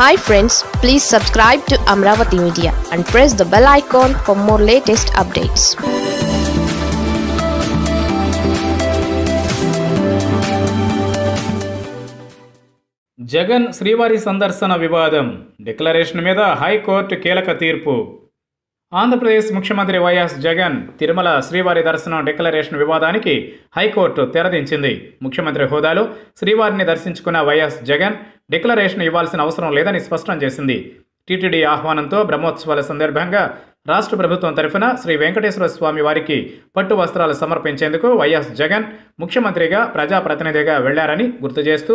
hi friends please subscribe to Amaravati media and press the bell icon for more latest updates Jagan శ్రీవారి సందర్శన వివాదం declaration మీద high court కీలక తీర్పు ఆంధ్రప్రదేశ్ ముఖ్యమంత్రి వైఎస్ జగన్ తిరుమల శ్రీవారి దర్శనం డిక్లరేషన్ వివాదానికి హైకోర్టు తెరదించింది ముఖ్యమంత్రి హోదాలో శ్రీవారిని దర్శించుకున్న వైఎస్ జగన్ డిక్లరేషన్ ఇవ్వాల్సిన అవసరం లేదని స్పష్టం చేసింది టీటీడీ ఆహ్వానంతో బ్రహ్మోత్సవాల సందర్భంగా రాష్ట్ర ప్రభుత్వం తరఫున శ్రీ వెంకటేశ్వర స్వామి వారికి పట్టు వస్త్రాలు సమర్పించేందుకు వైఎస్ జగన్ ముఖ్యమంత్రిగా ప్రజాప్రతినిధిగా వెళ్లారని గుర్తు చేస్తూ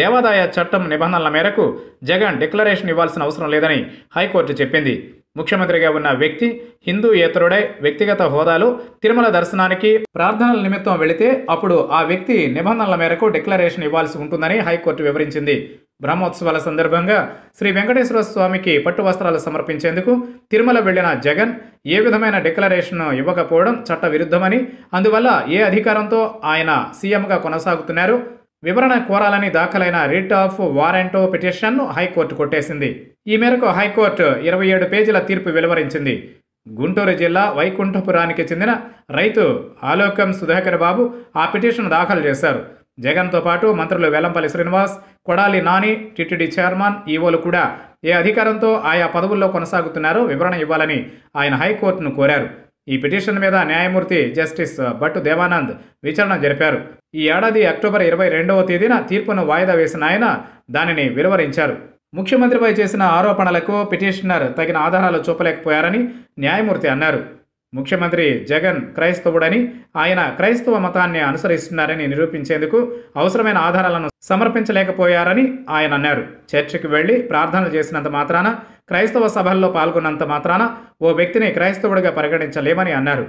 దేవాదాయ చట్టం నిబంధనల మేరకు జగన్ డిక్లరేషన్ ఇవ్వాల్సిన అవసరం లేదని హైకోర్టు చెప్పింది ముఖ్యమంత్రిగా ఉన్న వ్యక్తి హిందూ ఏతరుడై వ్యక్తిగత హోదాలో తిరుమల దర్శనానికి ప్రార్థనల నిమిత్తం వెళితే అప్పుడు ఆ వ్యక్తి నిబంధనల మేరకు డిక్లరేషన్ ఇవ్వాల్సి ఉంటుందని హైకోర్టు వివరించింది బ్రహ్మోత్సవాల సందర్భంగా శ్రీ వెంకటేశ్వర స్వామికి పట్టు వస్త్రాలు సమర్పించేందుకు తిరుమల వెళ్లిన జగన్ ఏ విధమైన డిక్లరేషన్ ఇవ్వకపోవడం చట్ట విరుద్ధమని అందువల్ల ఏ అధికారంతో ఆయన సీఎంగా కొనసాగుతున్నారు వివరణ కోరాలని దాఖలైన రిట్ ఆఫ్ వారెంట్ పిటిషన్ను హైకోర్టు కొట్టేసింది ఈ మేరకు హైకోర్టు ఇరవై ఏడు పేజీల తీర్పు వెలువరించింది గుంటూరు జిల్లా వైకుంఠపురానికి చెందిన రైతు ఆలోకం సుధాకర్ బాబు ఆ పిటిషన్ దాఖలు చేశారు జగన్తో పాటు మంత్రులు వెల్లంపల్లి శ్రీనివాస్ కొడాలి నాని టిటిడి చైర్మన్ ఈవోలు కూడా ఏ అధికారంతో ఆయా పదవుల్లో కొనసాగుతున్నారో వివరణ ఇవ్వాలని ఆయన హైకోర్టును కోరారు ఈ పిటిషన్ మీద న్యాయమూర్తి జస్టిస్ భట్టు దేవానంద్ విచారణ జరిపారు ఈ ఏడాది అక్టోబర్ ఇరవై రెండవ తేదీన తీర్పును వాయిదా వేసిన ఆయన దానిని విలువరించారు ముఖ్యమంత్రిపై చేసిన ఆరోపణలకు పిటిషనర్ తగిన ఆధారాలు చూపలేకపోయారని న్యాయమూర్తి అన్నారు ముఖ్యమంత్రి జగన్ క్రైస్తవుడని ఆయన క్రైస్తవ మతాన్ని అనుసరిస్తున్నారని నిరూపించేందుకు అవసరమైన ఆధారాలను సమర్పించలేకపోయారని ఆయన అన్నారు చర్చికి వెళ్ళి ప్రార్థనలు చేసినంత మాత్రాన క్రైస్తవ సభల్లో పాల్గొన్నంత మాత్రాన ఓ వ్యక్తిని క్రైస్తవుడిగా పరిగణించలేమని అన్నారు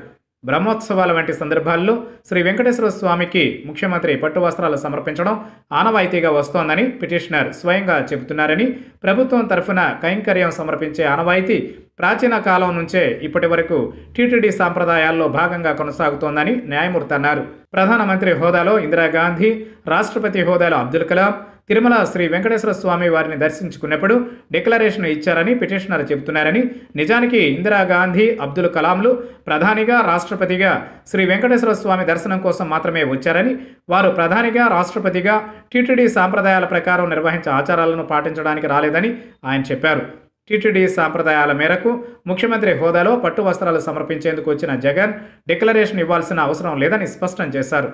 బ్రహ్మోత్సవాల వంటి సందర్భాల్లో శ్రీ వెంకటేశ్వర స్వామికి ముఖ్యమంత్రి పట్టు వస్త్రాలు సమర్పించడం ఆనవాయితీగా వస్తోందని పిటిషనర్ స్వయంగా చెబుతున్నారని ప్రభుత్వం తరఫున కైంకర్యం సమర్పించే ఆనవాయితీ ప్రాచీన కాలం నుంచే ఇప్పటి వరకు టీటీడీ సాంప్రదాయాల్లో భాగంగా కొనసాగుతోందని న్యాయమూర్తి అన్నారు ప్రధానమంత్రి హోదాలో ఇందిరాగాంధీ రాష్ట్రపతి హోదాలో అబ్దుల్ కలాం తిరుమల శ్రీ వెంకటేశ్వర స్వామి వారిని దర్శించుకున్నప్పుడు డిక్లరేషన్ ఇచ్చారని పిటిషనర్ చెబుతున్నారని నిజానికి ఇందిరాగాంధీ అబ్దుల్ కలాంలు ప్రధానిగా రాష్ట్రపతిగా శ్రీ వెంకటేశ్వర స్వామి దర్శనం కోసం మాత్రమే వచ్చారని వారు ప్రధానిగా రాష్ట్రపతిగా టీటీడీ సాంప్రదాయాల ప్రకారం నిర్వహించే ఆచారాలను పాటించడానికి రాలేదని ఆయన చెప్పారు టీటీడీ సాంప్రదాయాల మేరకు ముఖ్యమంత్రి హోదాలో పట్టు వస్త్రాలు సమర్పించేందుకు వచ్చిన జగన్ డిక్లరేషన్ ఇవ్వాల్సిన అవసరం లేదని స్పష్టం చేశారు